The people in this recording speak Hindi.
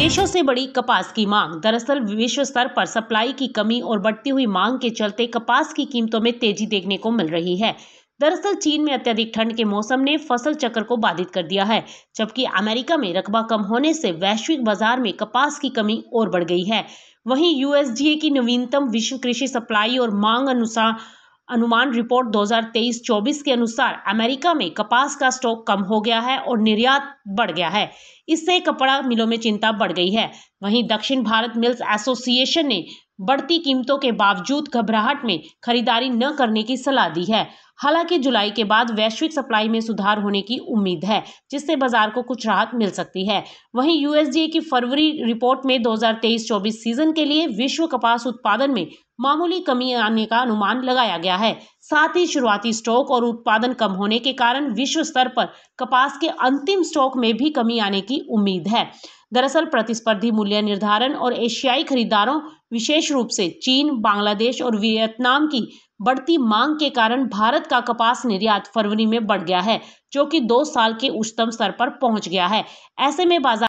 विदेशों से बड़ी कपास की मांग दरअसल विश्व स्तर पर सप्लाई की कमी और बढ़ती हुई मांग के चलते कपास की कीमतों में तेजी देखने को मिल रही है दरअसल चीन में अत्यधिक ठंड के मौसम ने फसल चक्र को बाधित कर दिया है जबकि अमेरिका में रकबा कम होने से वैश्विक बाजार में कपास की कमी और बढ़ गई है वहीं यूएसडीए की नवीनतम विश्व कृषि सप्लाई और मांग अनुसार अनुमान रिपोर्ट 2023-24 के अनुसार अमेरिका में कपास का स्टॉक कम हो गया है और निर्यात बढ़ गया है इससे कपड़ा मिलों में चिंता बढ़ गई है वहीं दक्षिण भारत मिल्स एसोसिएशन ने बढ़ती कीमतों के बावजूद घबराहट में खरीदारी न करने की सलाह दी है हालांकि जुलाई के बाद वैश्विक सप्लाई में सुधार होने की उम्मीद है जिससे बाजार को कुछ राहत मिल सकती है वहीं यूएसडीए की फरवरी रिपोर्ट में 2023-24 सीजन के लिए विश्व कपास उत्पादन में मामूली कमी आने का अनुमान लगाया गया है साथ ही शुरुआती स्टॉक और उत्पादन कम होने के कारण विश्व स्तर पर कपास के अंतिम स्टॉक में भी कमी आने की उम्मीद है दरअसल प्रतिस्पर्धी मूल्य निर्धारण और एशियाई खरीदारों विशेष रूप से चीन बांग्लादेश और वियतनाम की बढ़ती मांग के कारण भारत का कपास निर्यात फरवरी में बढ़ गया है जो कि दो साल के उच्चतम स्तर पर पहुंच गया है ऐसे में बाजार